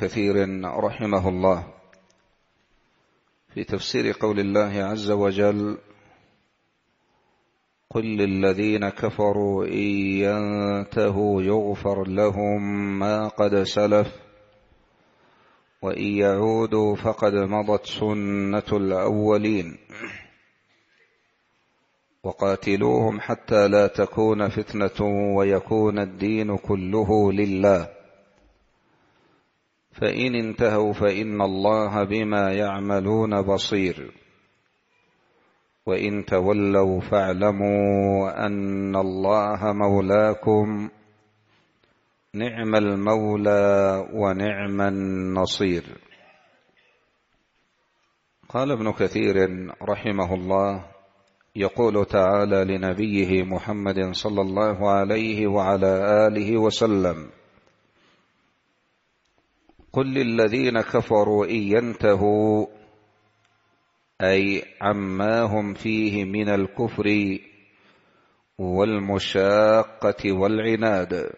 كثير رحمه الله في تفسير قول الله عز وجل قل للذين كفروا إن ينتهوا يغفر لهم ما قد سلف وإن يعودوا فقد مضت سنة الأولين وقاتلوهم حتى لا تكون فتنة ويكون الدين كله لله فإن انتهوا فإن الله بما يعملون بصير وإن تولوا فاعلموا أن الله مولاكم نعم المولى ونعم النصير قال ابن كثير رحمه الله يقول تعالى لنبيه محمد صلى الله عليه وعلى آله وسلم قل للذين كفروا إن ينتهوا أي عما هم فيه من الكفر والمشاقة والعناد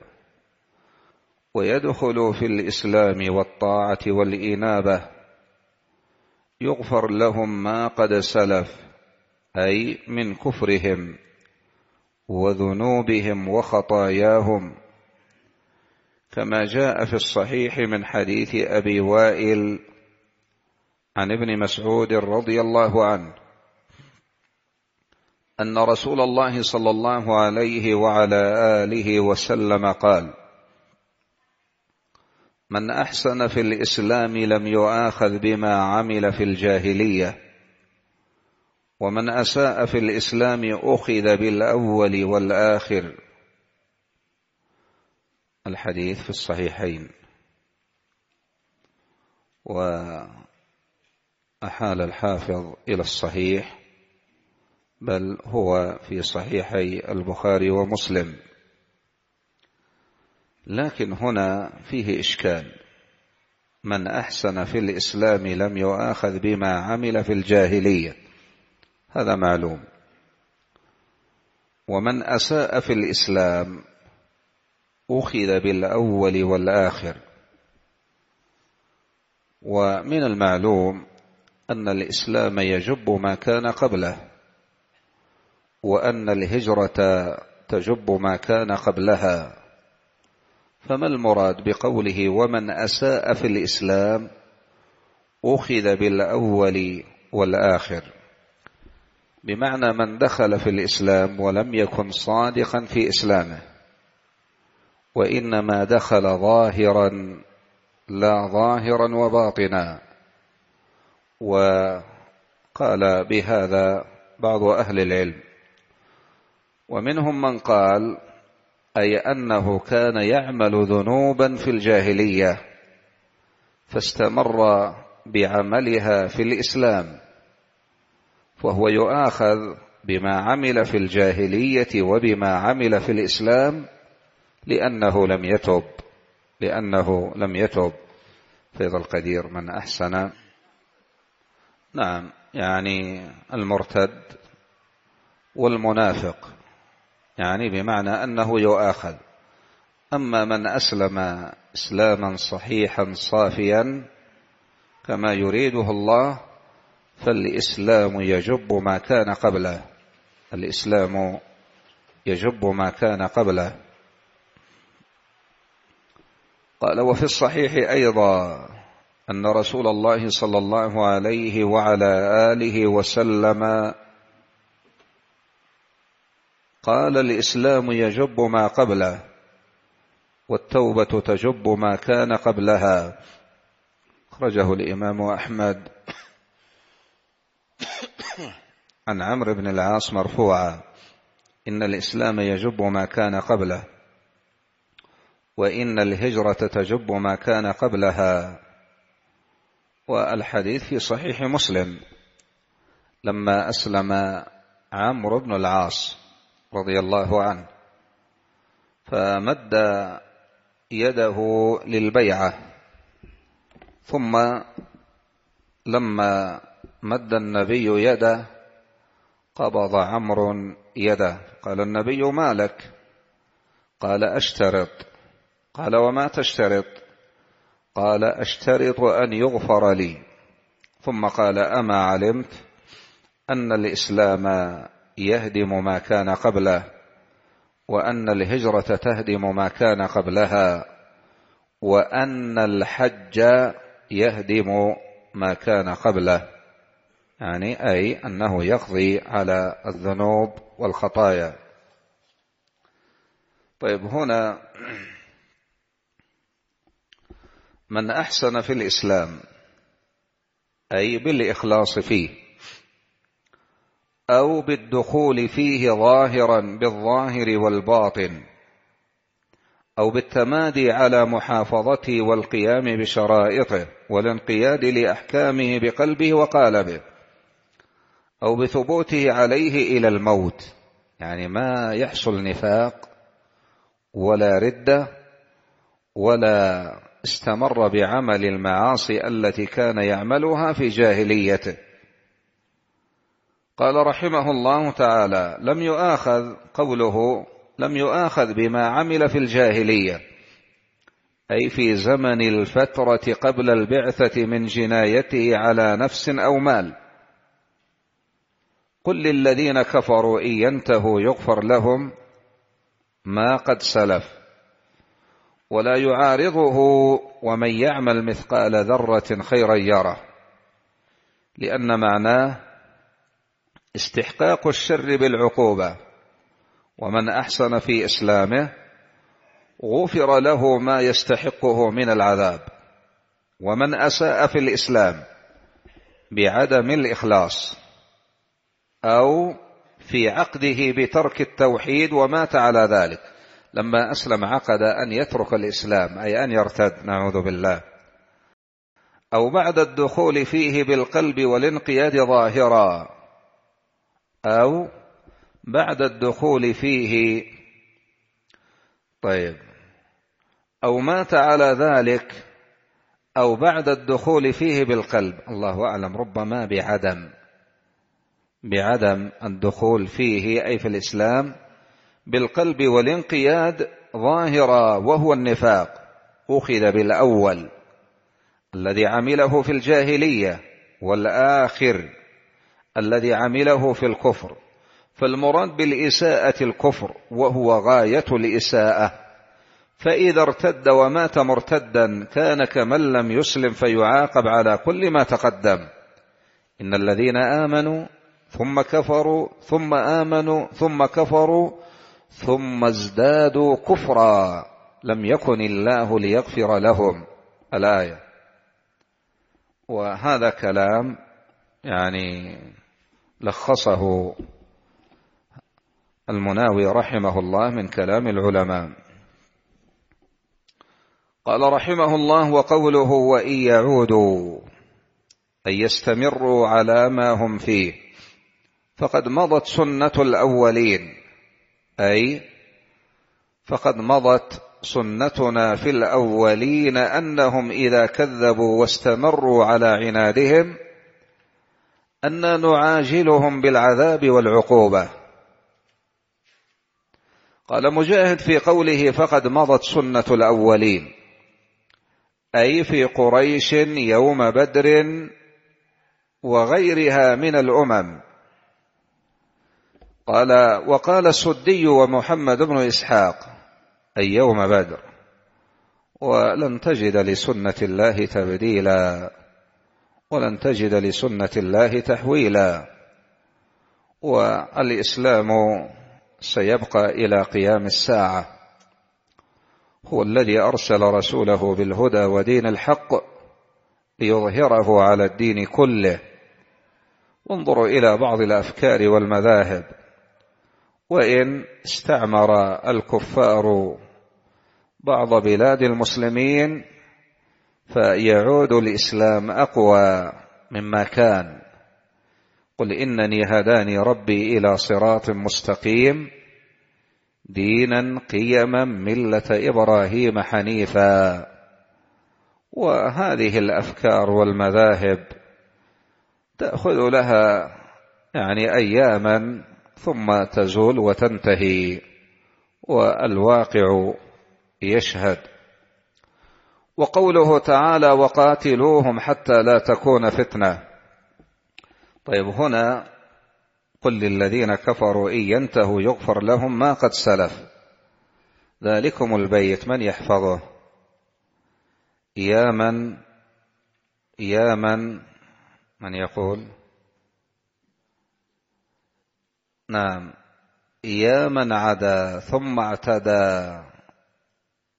ويدخل في الإسلام والطاعة والإنابة يغفر لهم ما قد سلف أي من كفرهم وذنوبهم وخطاياهم كما جاء في الصحيح من حديث أبي وائل عن ابن مسعود رضي الله عنه أن رسول الله صلى الله عليه وعلى آله وسلم قال من أحسن في الإسلام لم يؤاخذ بما عمل في الجاهلية ومن أساء في الإسلام أخذ بالأول والآخر الحديث في الصحيحين وأحال الحافظ إلى الصحيح بل هو في صحيحي البخاري ومسلم لكن هنا فيه إشكال من أحسن في الإسلام لم يؤاخذ بما عمل في الجاهلية هذا معلوم ومن أساء في الإسلام أخذ بالأول والآخر ومن المعلوم أن الإسلام يجب ما كان قبله وأن الهجرة تجب ما كان قبلها فما المراد بقوله ومن أساء في الإسلام أخذ بالأول والآخر بمعنى من دخل في الإسلام ولم يكن صادقا في إسلامه وإنما دخل ظاهرا لا ظاهرا وباطنا وقال بهذا بعض أهل العلم ومنهم من قال أي أنه كان يعمل ذنوبا في الجاهلية فاستمر بعملها في الإسلام فهو يؤاخذ بما عمل في الجاهلية وبما عمل في الإسلام لأنه لم يتب لأنه لم يتب فيض القدير من أحسن نعم يعني المرتد والمنافق يعني بمعنى أنه يؤاخذ أما من أسلم إسلاما صحيحا صافيا كما يريده الله فالإسلام يجب ما كان قبله الإسلام يجب ما كان قبله قال وفي الصحيح أيضا أن رسول الله صلى الله عليه وعلى آله وسلم قال الإسلام يجب ما قبله والتوبة تجب ما كان قبلها أخرجه الإمام أحمد عن عمرو بن العاص مرفوعا إن الإسلام يجب ما كان قبله وإن الهجرة تجب ما كان قبلها والحديث في صحيح مسلم لما أسلم عمرو بن العاص رضي الله عنه فمد يده للبيعة ثم لما مد النبي يده قبض عمرو يده قال النبي ما لك قال أشترط قال وما تشترط قال أشترط أن يغفر لي ثم قال أما علمت أن الإسلام يهدم ما كان قبله وأن الهجرة تهدم ما كان قبلها وأن الحج يهدم ما كان قبله يعني أي أنه يقضي على الذنوب والخطايا طيب هنا من أحسن في الإسلام أي بالإخلاص فيه أو بالدخول فيه ظاهرا بالظاهر والباطن أو بالتمادي على محافظته والقيام بشرائطه والانقياد لأحكامه بقلبه وقالبه أو بثبوته عليه إلى الموت يعني ما يحصل نفاق ولا ردة ولا استمر بعمل المعاصي التي كان يعملها في جاهليته قال رحمه الله تعالى لم يؤاخذ قوله لم يؤاخذ بما عمل في الجاهلية أي في زمن الفترة قبل البعثة من جنايته على نفس أو مال قل للذين كفروا إن ينتهوا يغفر لهم ما قد سلف ولا يعارضه ومن يعمل مثقال ذرة خيرا يره لأن معناه استحقاق الشر بالعقوبة ومن أحسن في إسلامه غفر له ما يستحقه من العذاب ومن أساء في الإسلام بعدم الإخلاص أو في عقده بترك التوحيد ومات على ذلك لما أسلم عقد أن يترك الإسلام أي أن يرتد نعوذ بالله أو بعد الدخول فيه بالقلب والانقياد ظاهرا أو بعد الدخول فيه طيب أو مات على ذلك أو بعد الدخول فيه بالقلب الله أعلم ربما بعدم بعدم الدخول فيه أي في الإسلام بالقلب والانقياد ظاهرا وهو النفاق أخذ بالأول الذي عمله في الجاهلية والآخر الذي عمله في الكفر فالمراد بالإساءة الكفر وهو غاية الإساءة فإذا ارتد ومات مرتدا كان كمن لم يسلم فيعاقب على كل ما تقدم إن الذين آمنوا ثم كفروا ثم آمنوا ثم كفروا ثم ازدادوا كفرا لم يكن الله ليغفر لهم الآية وهذا كلام يعني لخصه المناوي رحمه الله من كلام العلماء قال رحمه الله وقوله وإن يعودوا أن يستمروا على ما هم فيه فقد مضت سنة الأولين أي فقد مضت سنتنا في الأولين أنهم إذا كذبوا واستمروا على عنادهم أن نعاجلهم بالعذاب والعقوبة قال مجاهد في قوله فقد مضت سنة الأولين أي في قريش يوم بدر وغيرها من الأمم قال وقال السدي ومحمد بن إسحاق أي يوم بدر ولن تجد لسنة الله تبديلا ولن تجد لسنة الله تحويلا والإسلام سيبقى إلى قيام الساعة هو الذي أرسل رسوله بالهدى ودين الحق ليظهره على الدين كله انظروا إلى بعض الأفكار والمذاهب وإن استعمر الكفار بعض بلاد المسلمين فيعود الإسلام أقوى مما كان قل إنني هداني ربي إلى صراط مستقيم دينا قيما ملة إبراهيم حنيفا وهذه الأفكار والمذاهب تأخذ لها يعني أياما ثم تزول وتنتهي والواقع يشهد وقوله تعالى وقاتلوهم حتى لا تكون فتنة طيب هنا قل للذين كفروا إن ينتهوا يغفر لهم ما قد سلف ذلكم البيت من يحفظه يا من يا من من يقول نعم يا من عدا ثم اعتدى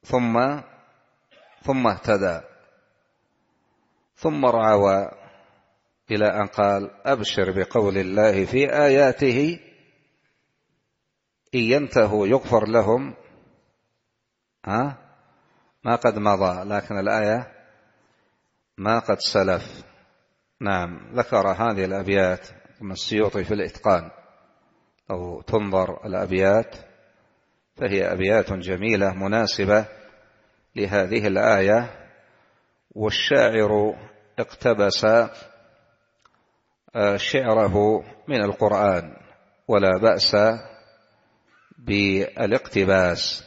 ثم ثم اهتدى ثم رعوى إلى أن قال أبشر بقول الله في آياته إن ينتهوا يغفر لهم ها ما قد مضى لكن الآية ما قد سلف نعم ذكر هذه الأبيات من السيوطي في الإتقان أو تنظر الأبيات فهي أبيات جميلة مناسبة لهذه الآية والشاعر اقتبس آه، شعره من القرآن ولا بأس بالاقتباس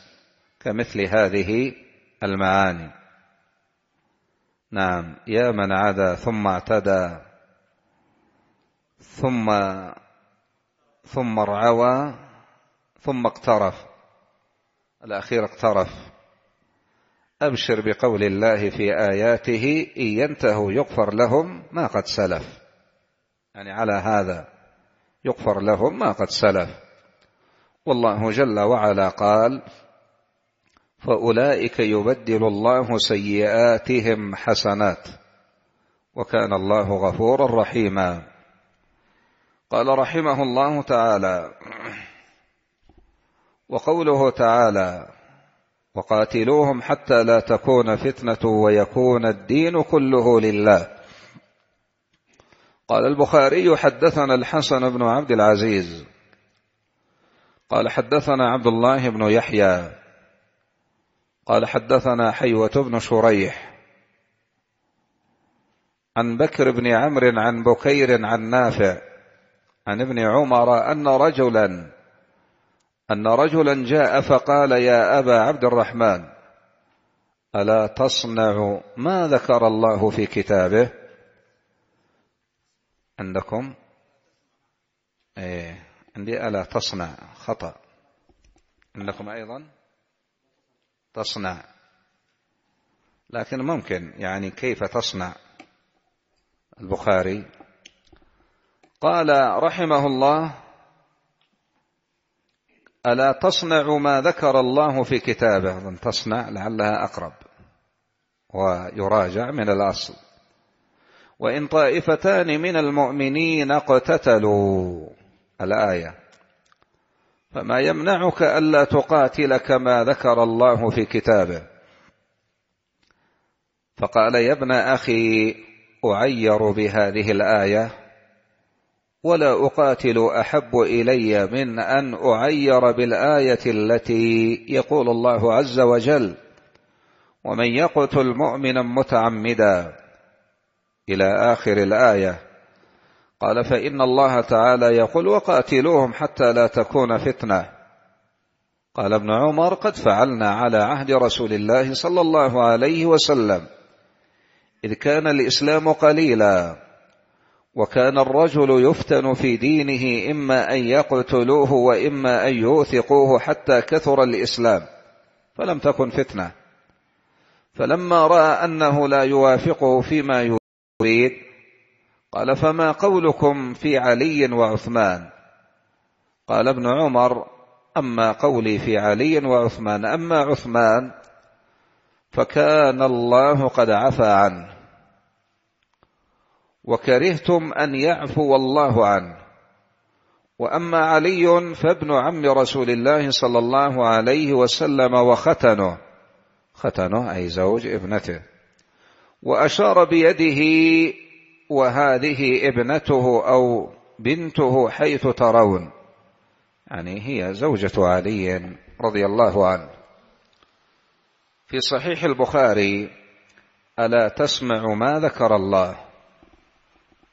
كمثل هذه المعاني نعم يا من عدا ثم اعتدى ثم ثم ارعوى ثم اقترف الأخير اقترف أبشر بقول الله في آياته إن ينتهوا يغفر لهم ما قد سلف يعني على هذا يغفر لهم ما قد سلف والله جل وعلا قال فأولئك يبدل الله سيئاتهم حسنات وكان الله غفورا رحيما قال رحمه الله تعالى وقوله تعالى وقاتلوهم حتى لا تكون فتنة ويكون الدين كله لله قال البخاري حدثنا الحسن بن عبد العزيز قال حدثنا عبد الله بن يحيى قال حدثنا حيوة بن شريح عن بكر بن عمرو عن بكير عن نافع عن ابن عمر أن رجلا أن رجلا جاء فقال يا أبا عبد الرحمن ألا تصنع ما ذكر الله في كتابه عندكم إيه عندي ألا تصنع خطأ عندكم أيضا تصنع لكن ممكن يعني كيف تصنع البخاري قال رحمه الله ألا تصنع ما ذكر الله في كتابه أظن تصنع لعلها أقرب ويراجع من الأصل وإن طائفتان من المؤمنين اقتتلوا الآية فما يمنعك ألا تقاتل كما ذكر الله في كتابه فقال يا ابن أخي أعير بهذه الآية ولا أقاتل أحب إلي من أن أعير بالآية التي يقول الله عز وجل ومن يقتل مؤمنا متعمدا إلى آخر الآية قال فإن الله تعالى يقول وقاتلوهم حتى لا تكون فتنة قال ابن عمر قد فعلنا على عهد رسول الله صلى الله عليه وسلم إذ كان الإسلام قليلاً وكان الرجل يفتن في دينه إما أن يقتلوه وإما أن يوثقوه حتى كثر الإسلام فلم تكن فتنة فلما رأى أنه لا يوافقه فيما يريد قال فما قولكم في علي وعثمان قال ابن عمر أما قولي في علي وعثمان أما عثمان فكان الله قد عفى عنه وكرهتم أن يعفو الله عنه وأما علي فابن عم رسول الله صلى الله عليه وسلم وختنه ختنه أي زوج ابنته وأشار بيده وهذه ابنته أو بنته حيث ترون يعني هي زوجة علي رضي الله عنه في صحيح البخاري ألا تسمع ما ذكر الله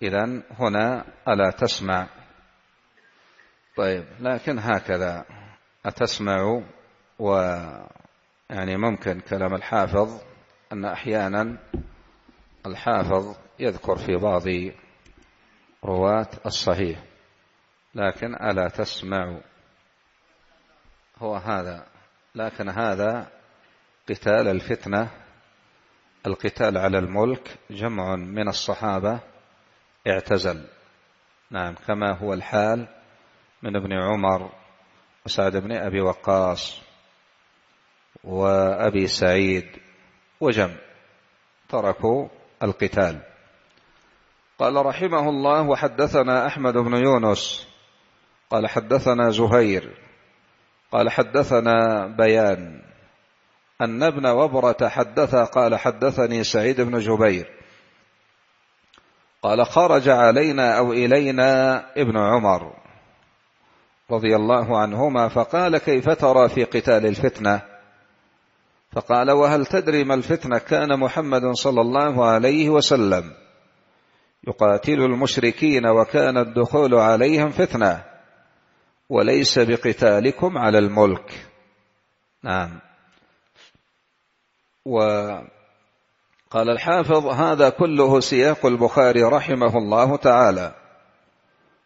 إذا هنا ألا تسمع طيب لكن هكذا أتسمع و يعني ممكن كلام الحافظ أن أحيانا الحافظ يذكر في بعض رواة الصحيح لكن ألا تسمع هو هذا لكن هذا قتال الفتنة القتال على الملك جمع من الصحابة اعتزل نعم كما هو الحال من ابن عمر وسعد بن أبي وقاص وأبي سعيد وجم تركوا القتال قال رحمه الله وحدثنا أحمد بن يونس قال حدثنا زهير قال حدثنا بيان أن ابن وبرة حدث قال حدثني سعيد بن جبير قال خرج علينا أو إلينا ابن عمر رضي الله عنهما فقال كيف ترى في قتال الفتنة فقال وهل تدري ما الفتنة كان محمد صلى الله عليه وسلم يقاتل المشركين وكان الدخول عليهم فتنة وليس بقتالكم على الملك نعم و قال الحافظ هذا كله سياق البخاري رحمه الله تعالى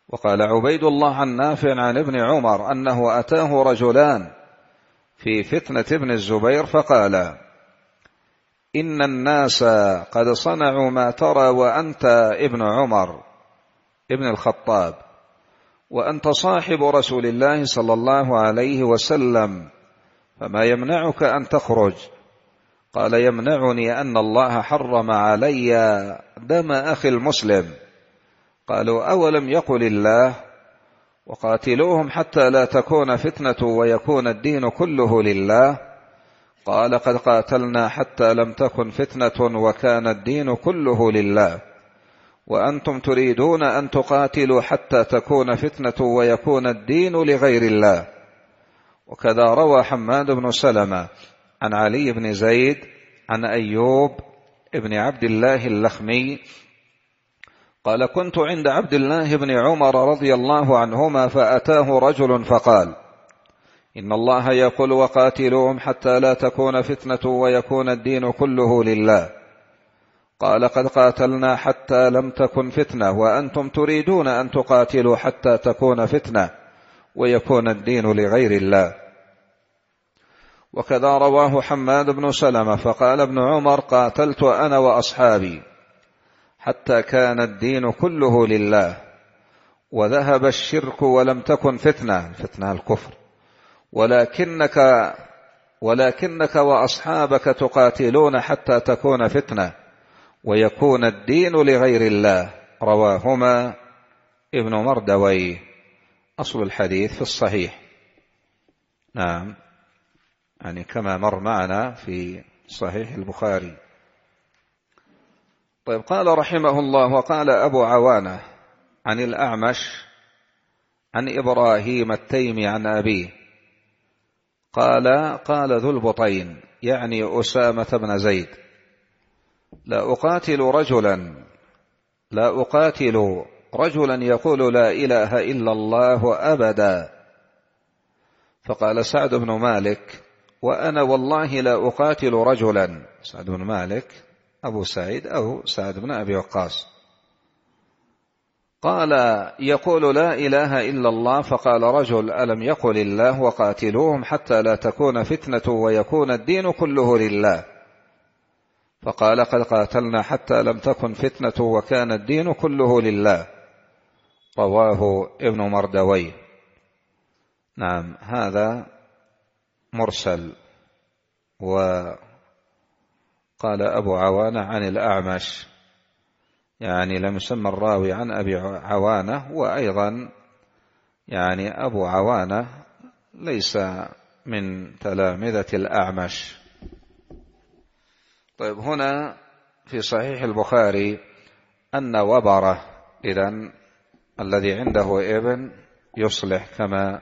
وقال عبيد الله عن نافع عن ابن عمر أنه أتاه رجلان في فتنة ابن الزبير فقال إن الناس قد صنعوا ما ترى وأنت ابن عمر ابن الخطاب وأنت صاحب رسول الله صلى الله عليه وسلم فما يمنعك أن تخرج قال يمنعني أن الله حرم علي دم أخي المسلم قالوا أولم يقل الله وقاتلوهم حتى لا تكون فتنة ويكون الدين كله لله قال قد قاتلنا حتى لم تكن فتنة وكان الدين كله لله وأنتم تريدون أن تقاتلوا حتى تكون فتنة ويكون الدين لغير الله وكذا روى حماد بن سلمة عن علي بن زيد عن أيوب بن عبد الله اللخمي قال كنت عند عبد الله بن عمر رضي الله عنهما فأتاه رجل فقال إن الله يقول وقاتلوهم حتى لا تكون فتنة ويكون الدين كله لله قال قد قاتلنا حتى لم تكن فتنة وأنتم تريدون أن تقاتلوا حتى تكون فتنة ويكون الدين لغير الله وكذا رواه حماد بن سلمة فقال ابن عمر قاتلت أنا وأصحابي حتى كان الدين كله لله وذهب الشرك ولم تكن فتنة فتنة الكفر ولكنك ولكنك وأصحابك تقاتلون حتى تكون فتنة ويكون الدين لغير الله رواهما ابن مردوي أصل الحديث في الصحيح نعم يعني كما مر معنا في صحيح البخاري طيب قال رحمه الله وقال أبو عوانة عن الأعمش عن إبراهيم التيمي عن أبيه قال قال ذو البطين يعني أسامة بن زيد لا أقاتل رجلا لا أقاتل رجلا يقول لا إله إلا الله أبدا فقال سعد بن مالك وأنا والله لا أقاتل رجلا سعد بن مالك أبو سعيد أو سعد بن أبي وقاص قال يقول لا إله إلا الله فقال رجل ألم يقل الله وقاتلوهم حتى لا تكون فتنة ويكون الدين كله لله فقال قد قاتلنا حتى لم تكن فتنة وكان الدين كله لله رواه ابن مردوي نعم هذا مرسل وقال أبو عوانة عن الأعمش يعني لم يسمى الراوي عن أبي عوانة وأيضا يعني أبو عوانة ليس من تلامذة الأعمش طيب هنا في صحيح البخاري أن وبره إذا الذي عنده ابن يصلح كما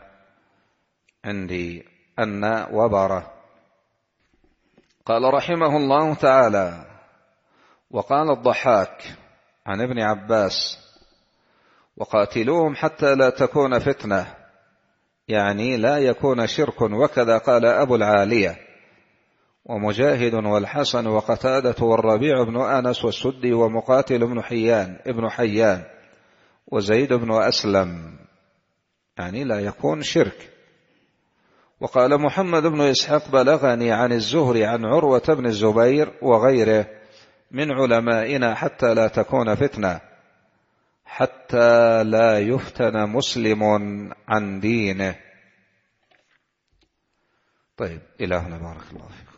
عندي أن النوبرة قال رحمه الله تعالى وقال الضحاك عن ابن عباس وقاتلوهم حتى لا تكون فتنة يعني لا يكون شرك وكذا قال أبو العالية ومجاهد والحسن وقتادة والربيع بن أنس والسدي ومقاتل بن حيان ابن حيان وزيد بن أسلم يعني لا يكون شرك وقال محمد بن إسحاق بلغني عن الزهري عن عروة بن الزبير وغيره من علمائنا حتى لا تكون فتنة حتى لا يفتن مسلم عن دينه طيب إلى هنا بارك الله فيك